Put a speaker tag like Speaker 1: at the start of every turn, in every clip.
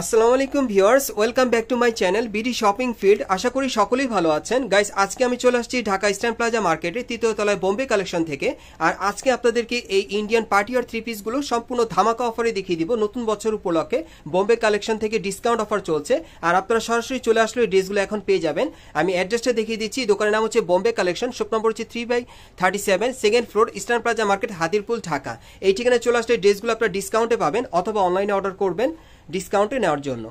Speaker 1: আসসালামু আলাইকুম viewers welcome back to my channel BD shopping field আশা করি সকলেই ভালো আছেন গাইস আজকে আমি চলে আসছি ঢাকা ইস্টার্ন প্লাজা মার্কেটের তৃতীয় তলায় বোম্বে কালেকশন থেকে আর আজকে আপনাদেরকে এই ইন্ডিয়ান পার্টি আর থ্রি পিসগুলো সম্পূর্ণ ধামাকা অফারে দেখিয়ে দিব নতুন বছর উপলক্ষে বোম্বে কালেকশন থেকে ডিসকাউন্ট অফার চলছে আর আপনারা সরাসরি চলে আসলে এই ড্রেসগুলো এখন পেয়ে যাবেন আমি অ্যাড্রেসটা দেখিয়ে দিচ্ছি দোকানের নাম হচ্ছে বোম্বে কালেকশন শপ নম্বর হচ্ছে three by thirty seven second floor eastern plaza market Hatirpool Dhaka এই ঠিকানায় চলে আসলে ড্রেসগুলো আপনারা ডিসকাউন্টে পাবেন অথবা অনলাইনে অর্ডার করবেন ডিসকাউন্টে নেওয়ার জন্য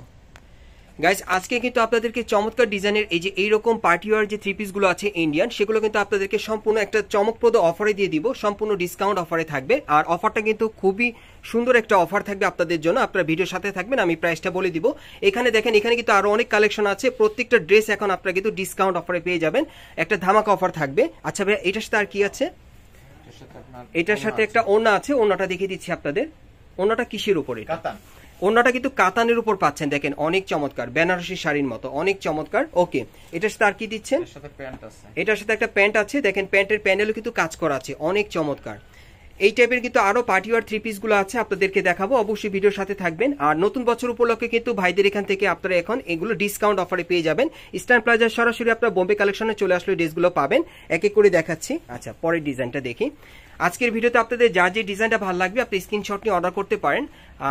Speaker 1: গাইজ আজকে কিন্তু আপনাদেরকে চমৎকার ডিজাইনের এই যে এইরকম পার্টিওয়ার যে থ্রি পিসগুলো আছে ইন্ডিয়ান সেগুলো কিন্তু আপনাদেরকে সম্পূর্ণ একটা চমকপ্রদ অফারে দিয়ে দিব সম্পূর্ণ ডিসকাউন্ট অফারে থাকবে আর অফারটা কিন্তু খুবই সুন্দর একটা অফার থাকবে আপনাদের জন্য আপনারা ভিডিওর সাথে থাকবেন আমি প্রাইসটা বলে দিব এখানে দেখেন এখানে কিন্তু আরও অনেক কালেকশন আছে প্রত্যেকটা ড্রেস এখন আপনারা কিন্তু ডিসকাউন্ট অফারে পেয়ে যাবেন একটা ধামাকা অফার থাকবে আচ্ছা ভাই এটার সাথে আর কি আছে এটার সাথে একটা ওনা আছে ওনাটা দেখিয়ে দিচ্ছি আপনাদের ওনাটা কিসের উপরে কাতান অন্যটা কিন্তু কাতানের উপর পাচ্ছেন দেখেন অনেক চমৎকার বেনারসি শাড়ির মতো অনেক চমৎকার ওকে এটার সাথে আর কি দিচ্ছেন এটার সাথে একটা প্যান্ট আছে দেখেন প্যান্টের প্যান্ডেলও কিন্তু কাজ করা আছে অনেক চমৎকার এই টাইপের কিন্তু আরো ওয়ার থ্রি পিস গুলো আছে আপনাদেরকে দেখাবো অবশ্যই ভিডিওর সাথে থাকবেন আর নতুন বছর উপলক্ষে কিন্তু ভাইদের এখান থেকে আপনারা এখন এগুলো ডিসকাউন্ট অফারে পেয়ে যাবেন ইস্টার্ন প্লাজার সরাসরি আপনার বোম্বে কালেকশনে চলে আসলে ড্রেসগুলো পাবেন এক এক করে দেখাচ্ছি আচ্ছা পরের ডিজাইনটা দেখি আজকের ভিডিওতে আপনাদের যা যে ডিজাইনটা ভালো লাগবে আপনি স্ক্রিনশট নিয়ে অর্ডার করতে পারেন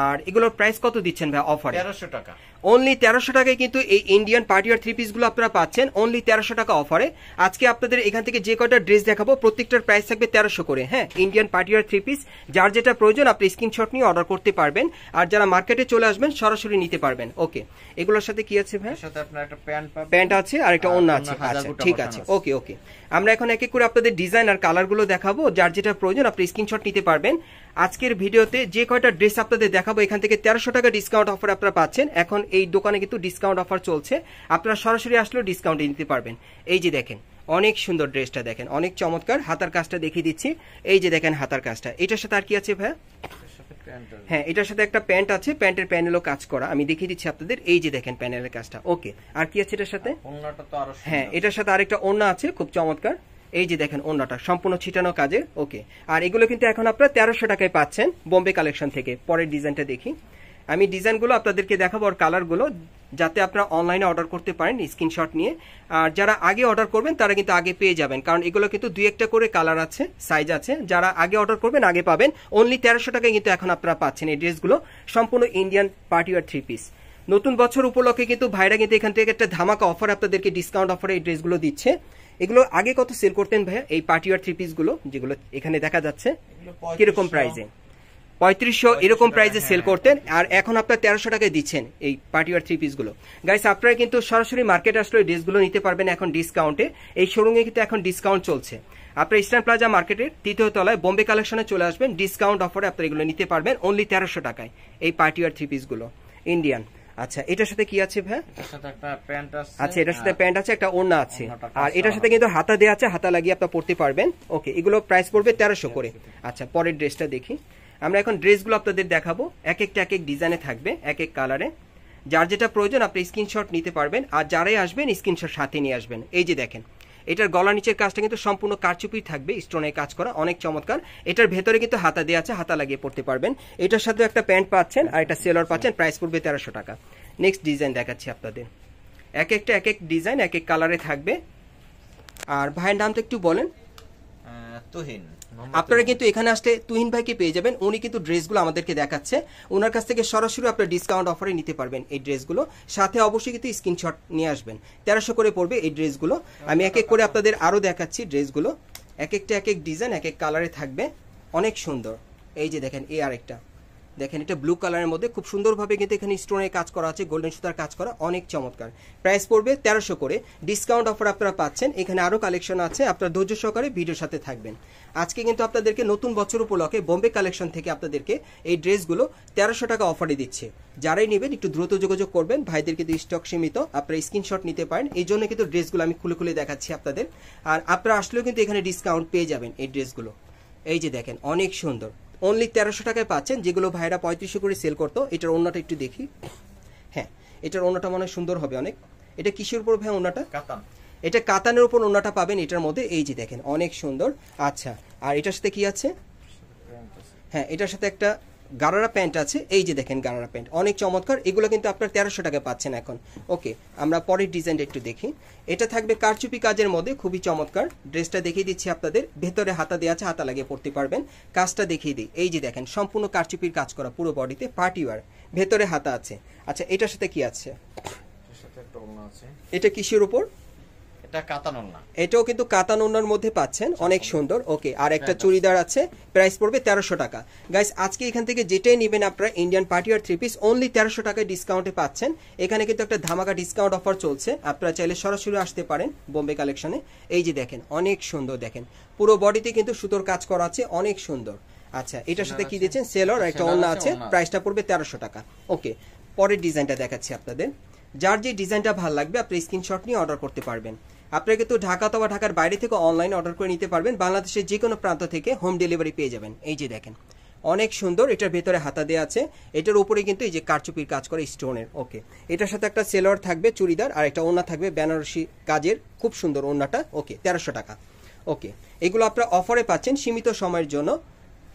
Speaker 1: আর এগুলোর প্রাইস কত দিচ্ছেন ভাই অফার তেরোশো টাকা অনলি তেরোশো টাকায় কিন্তু এই ইন্ডিয়ান পার্টি আর থ্রি পিসগুলো আপনারা পাচ্ছেন অনলি তেরোশো টাকা অফারে আজকে আপনাদের এখান থেকে যে কয়টা ড্রেস দেখাবো প্রত্যেকটার প্রাইস থাকবে তেরোশো করে হ্যাঁ ইন্ডিয়ান পার্টি আর থ্রি পিস যার যেটা প্রয়োজন আপনি স্ক্রিনশট নিয়ে অর্ডার করতে পারবেন আর যারা মার্কেটে চলে আসবেন সরাসরি নিতে পারবেন ওকে এগুলোর সাথে কি আছে ভাই সাথে আপনার একটা প্যান্ট প্যান্ট আছে আর একটা অন্য আছে আচ্ছা ঠিক আছে ওকে ওকে আমরা এখন এক এক করে আপনাদের ডিজাইন আর কালারগুলো দেখাবো যার যেটা প্রয়োজন আপনি স্ক্রিনশট নিতে পারবেন আজকের ভিডিওতে যে কয়টা ড্রেস আপনাদের দেখাবো এখান থেকে তেরোশো টাকা ডিসকাউন্ট অফার আপনারা পাচ্ছেন এখন এই দোকানে কিন্তু ডিসকাউন্ট অফার চলছে আপনারা সরাসরি আসলেও ডিসকাউন্ট নিতে পারবেন এই যে দেখেন অনেক সুন্দর ড্রেসটা দেখেন অনেক চমৎকার হাতার কাজটা দেখিয়ে দিচ্ছি এই যে দেখেন হাতার কাজটা এটার সাথে আর কি আছে ভাই হ্যাঁ এটার সাথে একটা প্যান্ট আছে প্যান্টের প্যানেলও কাজ করা আমি দেখিয়ে দিচ্ছি আপনাদের এই যে দেখেন প্যানেলের কাজটা ওকে আর কি আছে এটার সাথে হ্যাঁ এটার সাথে আরেকটা অন্য আছে খুব চমৎকার এই যে দেখেন অন্যটা সম্পূর্ণ ছিটানো কাজে ওকে আর এগুলো কিন্তু এখন আপনারা তেরোশো টাকায় পাচ্ছেন বোম্বে কালেকশন থেকে পরের ডিজাইনটা দেখি আমি ডিজাইনগুলো আপনাদেরকে দেখাবো আর কালারগুলো যাতে আপনারা অনলাইনে অর্ডার করতে পারেন স্ক্রিনশট নিয়ে আর যারা আগে অর্ডার করবেন তারা কিন্তু আগে পেয়ে যাবেন কারণ এগুলো কিন্তু দুই একটা করে কালার আছে সাইজ আছে যারা আগে অর্ডার করবেন আগে পাবেন অনলি তেরোশো টাকায় কিন্তু এখন আপনারা পাচ্ছেন এই ড্রেসগুলো সম্পূর্ণ ইন্ডিয়ান পার্টি আর থ্রি পিস নতুন বছর উপলক্ষে কিন্তু ভাইরা কিন্তু এখান থেকে একটা ধামাকা অফার আপনাদেরকে ডিসকাউন্ট অফারে এই ড্রেসগুলো দিচ্ছে এগুলো আগে কত সেল করতেন ভাইয়া এই পার্টি আর থ্রি পিসগুলো যেগুলো এখানে দেখা যাচ্ছে কিরকম প্রাইসে পঁয়ত্রিশশো এরকম প্রাইসে হ্যাঁ। সেল করতেন আর এখন আপনার তেরোশো টাকায় দিচ্ছেন এই পার্টি ওয়ার থ্রি পিসগুলো গাইস আপনারা কিন্তু সরাসরি মার্কেট আসলে ড্রেসগুলো নিতে পারবেন এখন ডিসকাউন্টে এই শোরুমে কিন্তু এখন ডিসকাউন্ট চলছে আপনার ইস্টার্ন প্লাজা মার্কেটের তৃতীয় তলায় বোম্বে কালেকশনে চলে আসবেন ডিসকাউন্ট অফারে আপনার এগুলো নিতে পারবেন অনলি তেরোশো টাকায় এই পার্টি ওয়ার থ্রি পিসগুলো ইন্ডিয়ান আচ্ছা এটার সাথে কি আছে ভাই আচ্ছা এটার সাথে প্যান্ট আছে একটা ওড়না আছে আর এটার সাথে কিন্তু হাতা দেওয়া আছে হাতা লাগিয়ে আপনার পড়তে পারবেন ওকে এগুলো প্রাইস পড়বে তেরোশো করে আচ্ছা পরের ড্রেসটা দেখি আমরা এখন ড্রেসগুলো আপনাদের দেখাবো এক একটা এক এক ডিজাইনে থাকবে এক এক কালারে যার যেটা প্রয়োজন আপনি স্ক্রিনশট নিতে পারবেন আর যারাই আসবেন স্ক্রিনশট সাথে নিয়ে আসবেন এই যে দেখেন এটার গলা নিচের কাজটা কিন্তু সম্পূর্ণ কারচুপি থাকবে স্টোনের কাজ করা অনেক চমৎকার এটার ভেতরে কিন্তু হাতা দেওয়া আছে হাতা লাগিয়ে পড়তে পারবেন এটার সাথে একটা প্যান্ট পাচ্ছেন আর একটা সেলর পাচ্ছেন প্রাইস পড়বে তেরোশো টাকা নেক্সট ডিজাইন দেখাচ্ছি আপনাদের এক একটা এক এক ডিজাইন এক এক কালারে থাকবে আর ভাইয়ের নাম তো একটু বলেন তোহিন আপনারা কিন্তু এখানে আসলে তুহিন ভাইকে পেয়ে যাবেন উনি কিন্তু ড্রেসগুলো আমাদেরকে দেখাচ্ছে ওনার কাছ থেকে সরাসরি আপনারা ডিসকাউন্ট অফারে নিতে পারবেন এই ড্রেসগুলো সাথে অবশ্যই কিন্তু স্ক্রিনশট নিয়ে আসবেন তেরোশো করে পড়বে এই ড্রেসগুলো আমি এক এক করে আপনাদের আরও দেখাচ্ছি ড্রেসগুলো এক একটা এক এক ডিজাইন এক এক কালারে থাকবে অনেক সুন্দর এই যে দেখেন এই আরেকটা দেখেন এটা ব্লু কালারের মধ্যে খুব সুন্দরভাবে কিন্তু এখানে স্টোনের কাজ করা আছে গোল্ডেন সুতার কাজ করা অনেক চমৎকার প্রাইস পড়বে তেরোশো করে ডিসকাউন্ট অফার আপনারা পাচ্ছেন এখানে আরও কালেকশন আছে আপনার ধৈর্য সহকারে ভিডিওর সাথে থাকবেন আজকে কিন্তু আপনাদেরকে নতুন বছর উপলক্ষে বোম্বে কালেকশন থেকে আপনাদেরকে এই ড্রেসগুলো তেরোশো টাকা অফারে দিচ্ছে যারাই নেবেন একটু দ্রুত যোগাযোগ করবেন ভাইদের কিন্তু স্টক সীমিত আপনারা স্ক্রিনশট নিতে পারেন এই জন্য কিন্তু ড্রেসগুলো আমি খুলে খুলে দেখাচ্ছি আপনাদের আর আপনারা আসলেও কিন্তু এখানে ডিসকাউন্ট পেয়ে যাবেন এই ড্রেসগুলো এই যে দেখেন অনেক সুন্দর অনলি তেরোশো টাকায় পাচ্ছেন যেগুলো ভাইরা পঁয়ত্রিশশো করে সেল করতো এটার অন্যটা একটু দেখি হ্যাঁ এটার অন্যটা মনে সুন্দর হবে অনেক এটা কিসের উপর ভাই অন্যটা কাতান এটা কাতানের উপর অন্যটা পাবেন এটার মধ্যে এই যে দেখেন অনেক সুন্দর আচ্ছা আর এটার সাথে কি আছে হ্যাঁ এটার সাথে একটা গারারা প্যান্ট আছে এই যে দেখেন গারারা প্যান্ট অনেক চমৎকার এগুলো কিন্তু আপনার তেরোশো টাকা পাচ্ছেন এখন ওকে আমরা পরের ডিজাইনটা একটু দেখি এটা থাকবে কারচুপি কাজের মধ্যে খুবই চমৎকার ড্রেসটা দেখিয়ে দিচ্ছি আপনাদের ভেতরে হাতা দেওয়া আছে হাতা লাগিয়ে পড়তে পারবেন কাজটা দেখিয়ে দিই এই যে দেখেন সম্পূর্ণ কারচুপির কাজ করা পুরো বডিতে পার্টিওয়ার ভেতরে হাতা আছে আচ্ছা এটার সাথে কি আছে এটা কিসের উপর এটাও কিন্তু কাতান ওনার মধ্যে পাচ্ছেন আচ্ছা, অনেক আচ্ছা। সুন্দর ওকে আর একটা হ্যাঁ, চুড়িদার আচ্ছা। আছে প্রাইস পড়বে তেরোশো টাকা গাইস আজকে এখান থেকে যেটাই নেবেন আপনারা ইন্ডিয়ান পার্টি আর থ্রি পিস অনলি তেরোশো টাকায় ডিসকাউন্টে পাচ্ছেন এখানে কিন্তু একটা ধামাকা ডিসকাউন্ট অফার চলছে আপনারা চাইলে সরাসরি আসতে পারেন বোম্বে কালেকশনে এই যে দেখেন অনেক সুন্দর দেখেন পুরো বডিতে কিন্তু সুতোর কাজ করা আছে অনেক সুন্দর আচ্ছা এটার সাথে কি দিচ্ছেন সেলর একটা ওনা আছে প্রাইসটা পড়বে তেরোশো টাকা ওকে পরের ডিজাইনটা দেখাচ্ছি আপনাদের যার যে ডিজাইনটা ভালো লাগবে আপনি স্ক্রিনশট নিয়ে অর্ডার করতে পারবেন আপনারা কিন্তু ঢাকা অথবা ঢাকার বাইরে থেকে অনলাইন অর্ডার করে নিতে পারবেন বাংলাদেশের যে কোনো প্রান্ত থেকে হোম ডেলিভারি পেয়ে যাবেন এই যে দেখেন অনেক সুন্দর এটার ভেতরে হাতা দেওয়া আছে এটার উপরে কিন্তু এই যে কারচুপির কাজ করে স্টোনের ওকে এটার সাথে একটা সেলোয়ার থাকবে চুড়িদার আর একটা ওনা থাকবে বেনারসি কাজের খুব সুন্দর ওনাটা ওকে তেরোশো টাকা ওকে এগুলো আপনারা অফারে পাচ্ছেন সীমিত সময়ের জন্য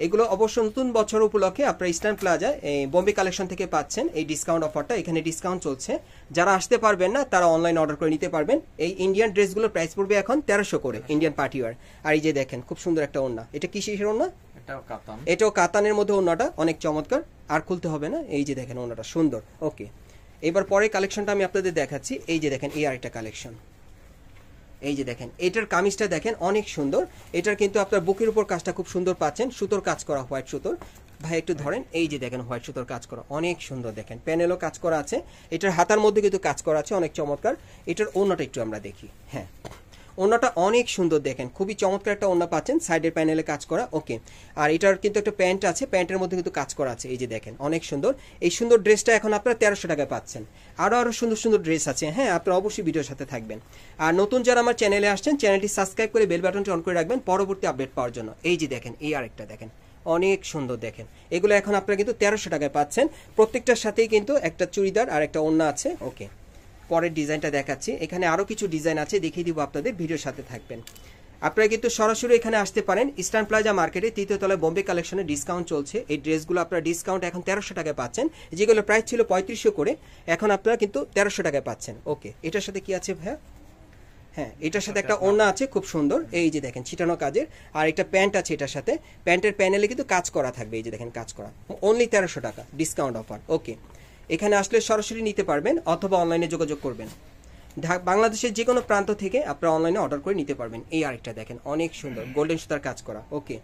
Speaker 1: এগুলো অবশ্য নতুন বছর উপলক্ষে আপনারা ইস্টার্ন প্লাজা এই বোম্বে কালেকশন থেকে পাচ্ছেন এই ডিসকাউন্ট অফারটা এখানে ডিসকাউন্ট চলছে যারা আসতে পারবেন না তারা অনলাইন অর্ডার করে নিতে পারবেন এই ইন্ডিয়ান ড্রেসগুলোর প্রাইস পড়বে এখন তেরোশো করে ইন্ডিয়ান পার্টিওয়ার আর এই যে দেখেন খুব সুন্দর একটা ওন্না এটা কিসের ওন্না এটাও কাতানের মধ্যে ওন্নাটা অনেক চমৎকার আর খুলতে হবে না এই যে দেখেন ওন্নাটা সুন্দর ওকে এবার পরে কালেকশনটা আমি আপনাদের দেখাচ্ছি এই যে দেখেন এই আরেকটা কালেকশন এই যে দেখেন এটার কামিজটা দেখেন অনেক সুন্দর এটার কিন্তু আপনার বুকের উপর কাজটা খুব সুন্দর পাচ্ছেন সুতোর কাজ করা হোয়াইট সুতোর ভাই একটু ধরেন এই যে দেখেন হোয়াইট সুতোর কাজ করা অনেক সুন্দর দেখেন প্যানেলও কাজ করা আছে এটার হাতার মধ্যে কিন্তু কাজ করা আছে অনেক চমৎকার এটার অন্যটা একটু আমরা দেখি হ্যাঁ ওনাটা অনেক সুন্দর দেখেন খুবই চমৎকার একটা ওনা পাচ্ছেন সাইডের প্যানেলে কাজ করা ওকে আর এটার কিন্তু একটা প্যান্ট আছে প্যান্টের মধ্যে কিন্তু কাজ করা আছে এই যে দেখেন অনেক সুন্দর এই সুন্দর ড্রেসটা এখন আপনারা তেরোশো টাকায় পাচ্ছেন আরও আরও সুন্দর সুন্দর ড্রেস আছে হ্যাঁ আপনারা অবশ্যই ভিডিওর সাথে থাকবেন আর নতুন যারা আমার চ্যানেলে আসছেন চ্যানেলটি সাবস্ক্রাইব করে বেল বাটনটি অন করে রাখবেন পরবর্তী আপডেট পাওয়ার জন্য এই যে দেখেন এই আরেকটা দেখেন অনেক সুন্দর দেখেন এগুলো এখন আপনারা কিন্তু তেরোশো টাকায় পাচ্ছেন প্রত্যেকটার সাথেই কিন্তু একটা চুড়িদার আর একটা অন্য আছে ওকে পরের ডিজাইনটা দেখাচ্ছি এখানে আরও কিছু ডিজাইন আছে দেখিয়ে দিব আপনাদের ভিডিওর সাথে থাকবেন আপনারা কিন্তু সরাসরি এখানে আসতে পারেন ইস্টার্ন প্লাজা মার্কেটে তৃতীয় তলায় বোম্বে কালেকশনে ডিসকাউন্ট চলছে এই ড্রেসগুলো আপনারা ডিসকাউন্ট এখন তেরোশো টাকায় পাচ্ছেন যেগুলো প্রাইস ছিল পঁয়ত্রিশশো করে এখন আপনারা কিন্তু তেরোশো টাকায় পাচ্ছেন ওকে এটার সাথে কি আছে ভাইয়া হ্যাঁ এটার সাথে একটা ওড়না আছে খুব সুন্দর এই যে দেখেন ছিটানো কাজের আর একটা প্যান্ট আছে এটার সাথে প্যান্টের প্যানেলে কিন্তু কাজ করা থাকবে এই যে দেখেন কাজ করা অনলি তেরোশো টাকা ডিসকাউন্ট অফার ওকে এখানে আসলে সরাসরি নিতে পারবেন অথবা অনলাইনে যোগাযোগ করবেন বাংলাদেশের যে কোনো প্রান্ত থেকে আপনারা অনলাইনে অর্ডার করে নিতে পারবেন এই আরেকটা দেখেন অনেক সুন্দর গোল্ডেন সুতার কাজ করা ওকে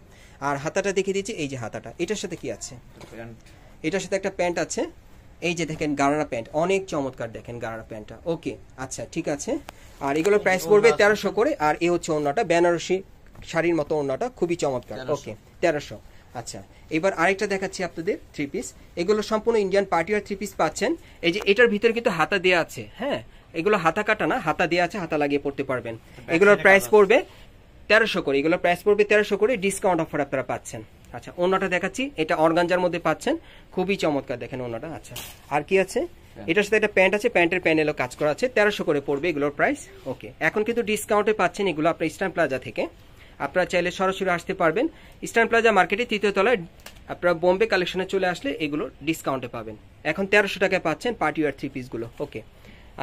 Speaker 1: আর হাতাটা দেখিয়ে দিচ্ছি এই যে হাতাটা এটার সাথে কি আছে এটার সাথে একটা প্যান্ট আছে এই যে দেখেন গারানা প্যান্ট অনেক চমৎকার দেখেন গারানা প্যান্টটা ওকে আচ্ছা ঠিক আছে আর এগুলোর প্রাইস পড়বে তেরোশো করে আর এ হচ্ছে অন্যটা বেনারসি শাড়ির মতো অন্যটা খুবই চমৎকার ওকে তেরোশো আচ্ছা এবার আরেকটা দেখাচ্ছি আপনাদের থ্রি পিস এগুলো সম্পূর্ণ ইন্ডিয়ান পার্টি আর থ্রি পিস পাচ্ছেন এই যে এটার ভিতরে কিন্তু হাতা দেওয়া আছে হ্যাঁ এগুলো হাতা কাটা না হাতা দেওয়া আছে হাতা লাগিয়ে পড়তে পারবেন আচ্ছা, এগুলোর প্রাইস পড়বে তেরোশো করে এগুলোর প্রাইস পড়বে তেরোশো করে ডিসকাউন্ট অফার আপনারা পাচ্ছেন আচ্ছা অন্যটা দেখাচ্ছি এটা অর্গানজার মধ্যে পাচ্ছেন খুবই চমৎকার দেখেন অন্যটা আচ্ছা আর কি আছে হ্যাঁ। এটার সাথে একটা প্যান্ট আছে প্যান্টের প্যানেলও কাজ করা আছে তেরোশো করে পড়বে এগুলোর প্রাইস ওকে এখন কিন্তু ডিসকাউন্টে পাচ্ছেন এগুলো আপনার ইস্টার্ন প্লাজা থেকে আপনারা চাইলে সরাসরি আসতে পারবেন ইস্টার্ন প্লাজা মার্কেটে তৃতীয় তলায় আপনারা বোম্বে কালেকশনে চলে আসলে এগুলো ডিসকাউন্টে পাবেন এখন তেরোশো টাকায় পাচ্ছেন পার্টি ওয়ার থ্রি পিসগুলো ওকে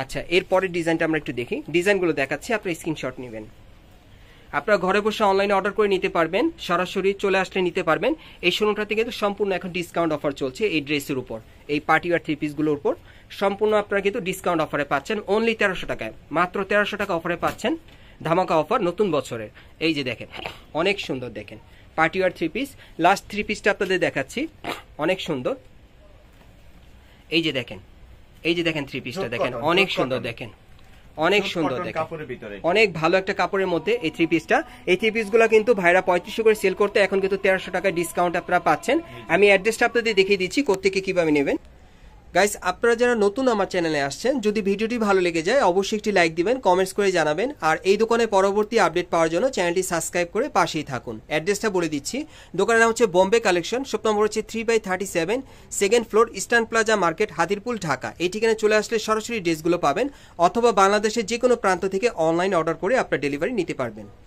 Speaker 1: আচ্ছা এরপরের ডিজাইনটা আমরা একটু দেখি ডিজাইনগুলো দেখাচ্ছি আপনারা স্ক্রিনশট নেবেন আপনারা ঘরে বসে অনলাইনে অর্ডার করে নিতে পারবেন সরাসরি চলে আসলে নিতে পারবেন এই শোরুমটাতে কিন্তু সম্পূর্ণ এখন ডিসকাউন্ট অফার চলছে এই ড্রেসের উপর এই পার্টি ওয়ার থ্রি পিসগুলোর উপর সম্পূর্ণ আপনারা কিন্তু ডিসকাউন্ট অফারে পাচ্ছেন অনলি তেরোশো টাকায় মাত্র তেরোশো টাকা অফারে পাচ্ছেন ধামাকা অফার নতুন বছরের এই যে দেখেন অনেক সুন্দর দেখেন party wear three piece last three পিসটা আপনাদের দেখাচ্ছি অনেক সুন্দর এই যে দেখেন এই যে দেখেন থ্রি পিসটা দেখেন অনেক সুন্দর দেখেন অনেক সুন্দর দেখেন অনেক ভালো একটা কাপড়ের মধ্যে এই থ্রি পিসটা এই থ্রি পিসগুলো কিন্তু ভাইরা পঁয়ত্রিশশো করে সেল করতে এখন কিন্তু তেরোশো টাকা ডিসকাউন্ট আপনারা পাচ্ছেন আমি অ্যাড্রেসটা আপনাদের দেখিয়ে দিচ্ছি কোথেকে কিভাবে নেবেন গাইস আপনারা যারা নতুন আমার চ্যানেলে আসছেন যদি ভিডিওটি ভালো লেগে যায় অবশ্যই একটি লাইক দিবেন কমেন্টস করে জানাবেন আর এই দোকানে পরবর্তী আপডেট পাওয়ার জন্য চ্যানেলটি সাবস্ক্রাইব করে পাশেই থাকুন অ্যাড্রেসটা বলে দিচ্ছি দোকানের নাম হচ্ছে বম্বে কালেকশন শপ নম্বর হচ্ছে three by thirty seven second floor eastern plaza market Hatirpool Dhaka এই ঠিকানায় চলে আসলে সরাসরি ড্রেসগুলো পাবেন অথবা বাংলাদেশের যে কোনো প্রান্ত থেকে অনলাইন অর্ডার করে আপনার ডেলিভারি নিতে পারবেন